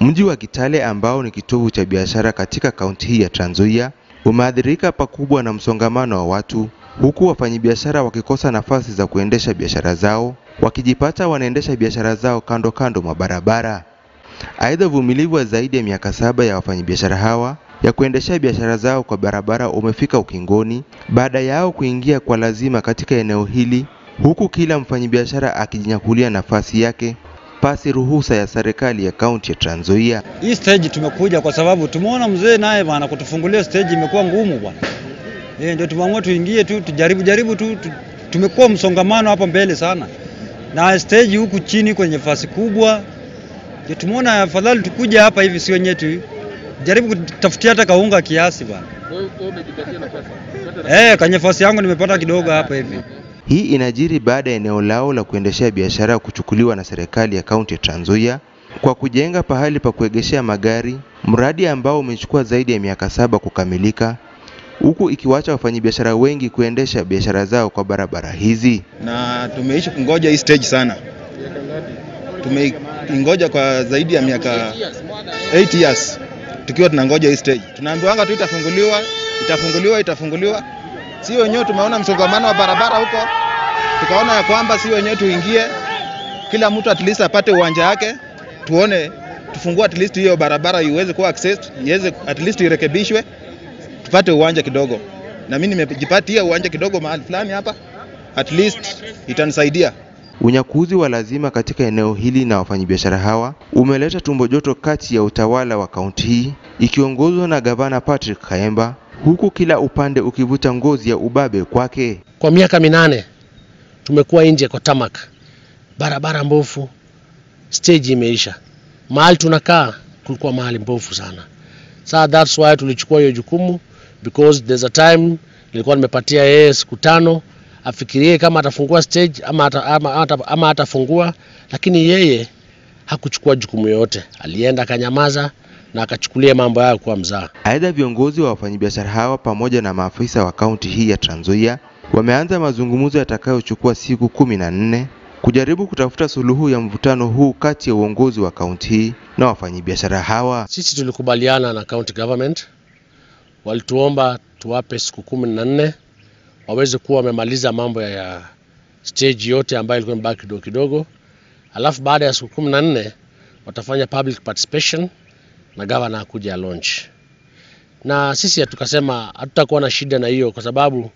Mji wa Kitale ambao ni kitovu cha biashara katika kaunti hii ya Trans Nzoia umeathirika pakubwa na msongamano wa watu, huku wafanyabiashara wakikosa nafasi za kuendesha biashara zao, wakijipata wanaendesha biashara zao kando kando mwa barabara. Aidha, uvumilivu wa zaidi ya miaka saba ya wafanyabiashara hawa ya kuendesha biashara zao kwa barabara umefika ukingoni baada yao kuingia kwa lazima katika eneo hili, huku kila mfanyabiashara akijinyakulia nafasi yake pasi ruhusa ya serikali ya kaunti ya Trans Nzoia. Hii stage tumekuja kwa sababu tumeona mzee naye bwana, kutufungulia stage imekuwa ngumu bwana. Eh, ndio tumeamua tuingie tu tujaribu jaribu tu, tu tumekuwa msongamano hapa mbele sana na stage huku chini kwenye fasi kubwa, ndio tumeona afadhali tukuja hapa hivi, sio nyetu jaribu kutafutia hata kaunga kiasi bwana. Eh, kwenye fasi yangu nimepata kidogo hapa hivi. Hii inajiri baada ya eneo lao la kuendeshea biashara kuchukuliwa na serikali ya kaunti ya Trans Nzoia kwa kujenga pahali pa kuegeshea magari, mradi ambao umechukua zaidi ya miaka saba kukamilika, huku ikiwacha wafanyabiashara wengi kuendesha biashara zao kwa barabara hizi. Na tumeishi kungoja hii stage sana, tumeingoja kwa zaidi ya miaka 8 years tukiwa tunangoja hii stage. Tunaambiwanga tu itafunguliwa, itafunguliwa, itafunguliwa. Si wenyewe tumeona msongamano wa barabara huko tukaona ya kwamba si wenyewe tuingie, kila mtu at least apate uwanja wake tuone tufungue at least hiyo barabara iweze kuwa accessed, iweze at least irekebishwe, tupate uwanja kidogo. Na mimi nimejipatia uwanja kidogo mahali fulani hapa, at least itanisaidia. Unyakuzi wa lazima katika eneo hili na wafanyabiashara hawa umeleta tumbo joto kati ya utawala wa kaunti hii ikiongozwa na gavana Patrick Kaemba, huku kila upande ukivuta ngozi ya ubabe kwake kwa miaka minane tumekuwa nje kwa tamak, barabara mbovu, stage imeisha, mahali tunakaa kulikuwa mahali mbovu sana. so that's why tulichukua hiyo jukumu because there's a time nilikuwa nimepatia yeye siku tano afikirie kama atafungua stage ama, ata, ama, ama, ama atafungua, lakini yeye hakuchukua jukumu yote, alienda akanyamaza na akachukulia mambo yayo kuwa mzaa Aidha, viongozi wa wafanyabiashara hawa pamoja na maafisa wa kaunti hii ya Trans Wameanza mazungumzo yatakayochukua siku kumi na nne kujaribu kutafuta suluhu ya mvutano huu kati ya uongozi wa kaunti hii na wafanyabiashara hawa. Sisi tulikubaliana na county government, walituomba tuwape siku kumi na nne waweze kuwa wamemaliza mambo ya stage yote ambayo ilikuwa imebaki kidogo kidogo, alafu baada ya siku kumi na nne watafanya public participation na governor akuja launch, na sisi tukasema hatutakuwa na shida na hiyo kwa sababu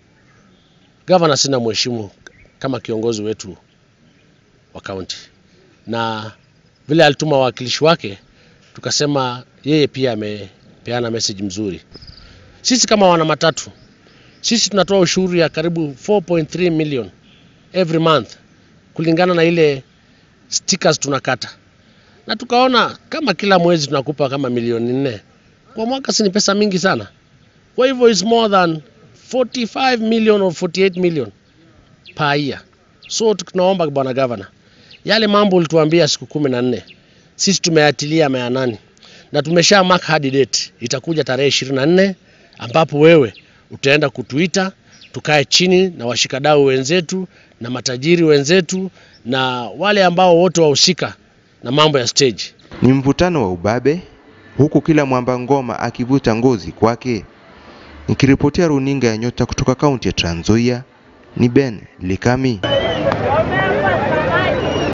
Gavana sina mheshimu kama kiongozi wetu wa kaunti, na vile alituma wawakilishi wake, tukasema yeye pia amepeana message mzuri. Sisi kama wana matatu, sisi tunatoa ushuru ya karibu 4.3 million every month kulingana na ile stickers tunakata, na tukaona kama kila mwezi tunakupa kama milioni nne kwa mwaka, si ni pesa mingi sana. Kwa hivyo is more than 45 million or 48 million per year. So tunaomba bwana governor, yale mambo ulituambia siku kumi na nne sisi tumeatilia maanani na tumesha mark hard date, itakuja tarehe 24 ambapo wewe utaenda kutuita tukae chini na washikadau wenzetu na matajiri wenzetu na wale ambao wote wahusika na mambo ya stage. Ni mvutano wa ubabe huku kila mwamba ngoma akivuta ngozi kwake. Nikiripotia runinga ya Nyota kutoka kaunti ya Trans Nzoia, ni Ben Likami.